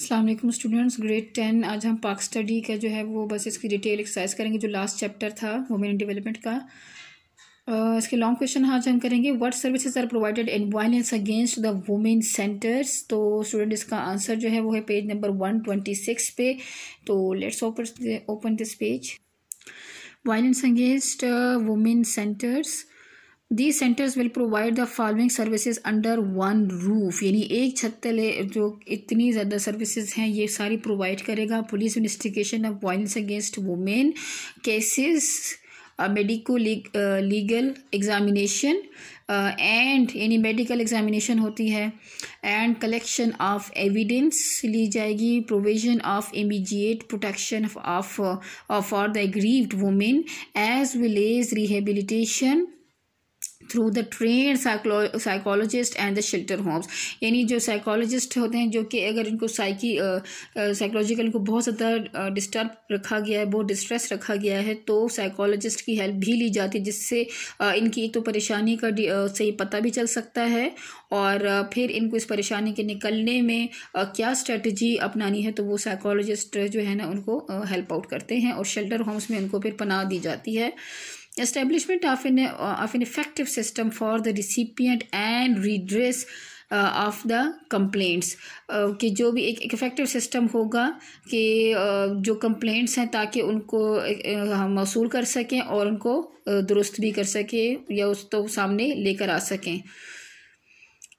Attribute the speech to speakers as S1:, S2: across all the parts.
S1: अल्लाम students grade ten आज हम पाक स्टडी का जो है वो बस इसकी डिटेल एक्सरसाइज करेंगे जो लास्ट चैप्टर था वुमेन डेवलपमेंट का uh, इसके लॉन्ग क्वेश्चन आज हम करेंगे what services are provided in violence against the women centres तो स्टूडेंट इसका आंसर जो है वो है page number one twenty six पे तो let's open open this page violence against women centres these centres will provide the following services under one roof यानी एक छत तले जो इतनी ज़्यादा सर्विसेज हैं ये सारी प्रोवाइड करेगा police investigation of violence against women cases medico legal examination and यानी मेडिकल एग्जामिनेशन होती है एंड कलेक्शन ऑफ एविडेंस ली जाएगी provision of immediate protection of for the aggrieved women as well as rehabilitation through the train psychologist and the shelter homes यानी जो psychologist होते हैं जो कि अगर इनको साइकी साइकोलॉजिकल को बहुत ज़्यादा डिस्टर्ब रखा गया है बहुत डिस्ट्रेस रखा गया है तो साइकोलॉजिस्ट की हेल्प भी ली जाती है जिससे इनकी एक तो परेशानी का सही पता भी चल सकता है और फिर इनको इस परेशानी के निकलने में क्या स्ट्रेटजी अपनानी है तो वो साइकोलॉजिस्ट जो है ना उनको हेल्प आउट करते हैं और शेल्टर होम्स में उनको फिर पनाह दी जाती है establishment of an uh, of an effective system for the recipient and redress of the complaints कि जो भी एक इफ़ेक्टिव सिस्टम होगा कि uh, जो कंप्लेंट्स हैं ताकि उनको uh, हम मौसू कर सकें और उनको uh, दुरुस्त भी कर सकें या उस तो सामने लेकर आ सकें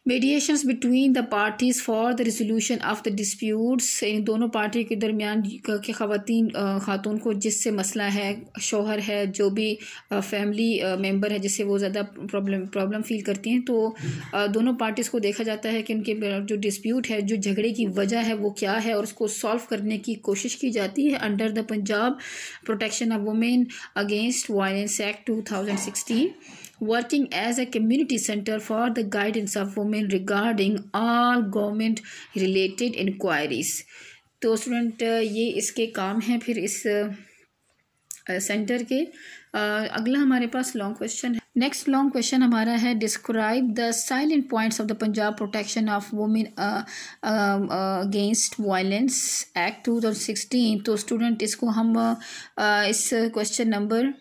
S1: mediations between the parties for the resolution of the disputes इन दोनों पार्टी के दरमियान के खातन ख़ातून को जिससे मसला है शोहर है जो भी फैमिली मेम्बर है जिससे वो ज़्यादा प्रॉब्लम प्रॉब्लम फील करती हैं तो दोनों पार्टीज़ को देखा जाता है कि उनके जो डिस्प्यूट है जो झगड़े की वजह है वो क्या है और उसको सॉल्व करने की कोशिश की जाती है under the Punjab protection of women against violence act two thousand sixteen working as a community center for the guidance of women regarding all government related inquiries तो स्टूडेंट ये इसके काम हैं फिर इस सेंटर के अगला हमारे पास लॉन्ग क्वेश्चन है नेक्स्ट लॉन्ग क्वेश्चन हमारा है describe the silent points of the Punjab protection of women against violence act 2016 तो स्टूडेंट इसको हम uh, इस क्वेश्चन नंबर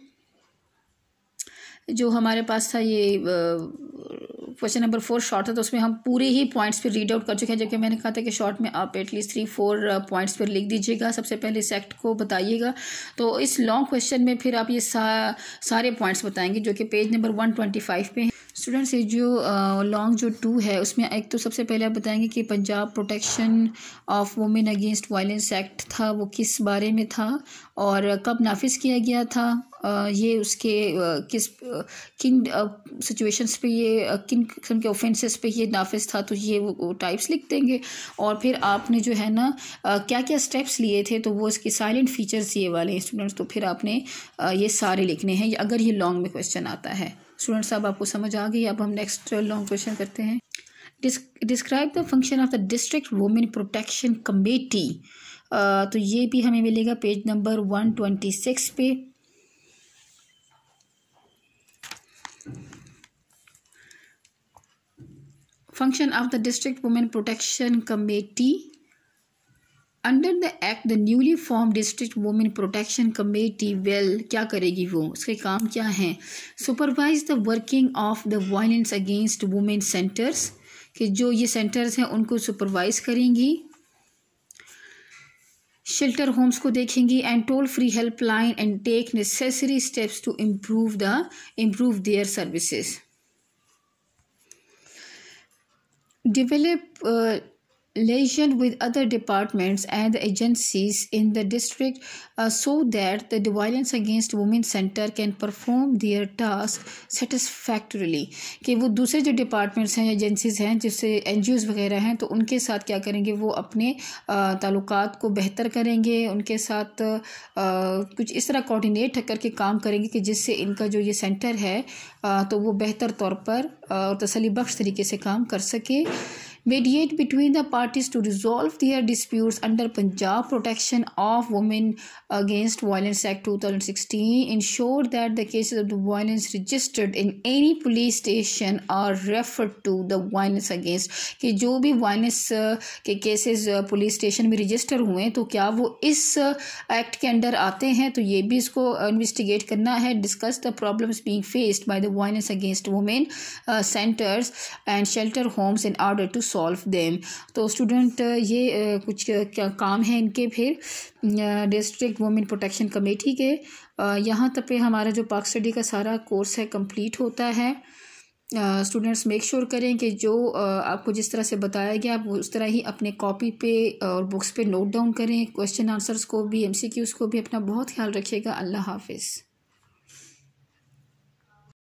S1: जो हमारे पास था ये क्वेश्चन नंबर फोर शॉर्ट था तो उसमें हम पूरे ही पॉइंट्स पर रीड आउट कर चुके हैं जबकि मैंने कहा था कि शॉर्ट में आप एटलीस्ट थ्री फोर पॉइंट्स पर लिख दीजिएगा सबसे पहले इस एक्ट को बताइएगा तो इस लॉन्ग क्वेश्चन में फिर आप ये सा, सारे पॉइंट्स बताएंगे जो कि page number one twenty five पे हैं स्टूडेंट्स ये जो लॉन्ग जो टू है उसमें एक तो सबसे पहले आप बताएंगे कि Punjab protection of women against violence act था वो किस बारे में था और कब नाफिज किया गया था ये उसके किस किन सिचुएशंस पे ये किन किस्म के ऑफेंसेस पे ये नाफिज था तो ये वो टाइप्स लिख देंगे और फिर आपने जो है ना क्या क्या स्टेप्स लिए थे तो वो इसके साइलेंट फीचर्स ये वाले हैं स्टूडेंट्स तो फिर आपने ये सारे लिखने हैं अगर ये लॉन्ग में क्वेश्चन आता है स्टूडेंट्स साहब आपको समझ आ गई अब हम नेक्स्ट लॉन्ग क्वेश्चन करते हैं describe the function of the district women protection committee तो ये भी हमें मिलेगा page number one twenty six पे function of the district women protection committee under the act the newly form district women protection committee well क्या करेगी वो उसके काम क्या हैं supervise the working of the violence against women centres कि जो ये सेंटर्स हैं उनको सुपरवाइज करेंगी शेल्टर होम्स को देखेंगी and toll free helpline and take necessary steps to improve the improve their services develop uh, liaison with other departments and agencies in the district uh, so that the violence against women center can perform their task satisfactorily कि वो दूसरे जो departments हैं agencies हैं जिससे N G ओज वगैरह हैं तो उनके साथ क्या करेंगे वो अपने uh, ताल्लुक को बेहतर करेंगे उनके साथ आ, uh, कुछ इस तरह कोऑर्डिनेट करके काम करेंगे कि जिससे इनका जो ये सेंटर है आ, uh, तो वो बेहतर तौर पर और तसली बख्श तरीके से काम कर सके mediate between the parties to resolve their disputes under Punjab Protection of Women Against Violence Act 2016 ensure that the cases of the violence registered in any police station are referred to the violence against कि जो भी violence के cases police station में register हुए तो क्या वो इस एक्ट के अंदर आते हैं तो ये भी इसको इन्वेस्टिगेट करना है discuss the problems being faced by the violence against women centres and shelter homes in order to solve them तो स्टूडेंट uh, ये uh, कुछ uh, काम है इनके फिर डिस्ट्रिक्ट वुमेन प्रोटेक्शन कमेटी के यहाँ तक पे हमारा जो पाक स्टडी का सारा कोर्स है कंप्लीट होता है स्टूडेंट्स मेक श्योर करें कि जो आपको जिस तरह से बताया गया आप उस तरह ही अपने कॉपी पे और बुक्स पे नोट डाउन करें क्वेश्चन आंसर्स को भी एमसीक्यूज़ को भी अपना बहुत ख्याल रखिएगा अल्लाह हाफिज़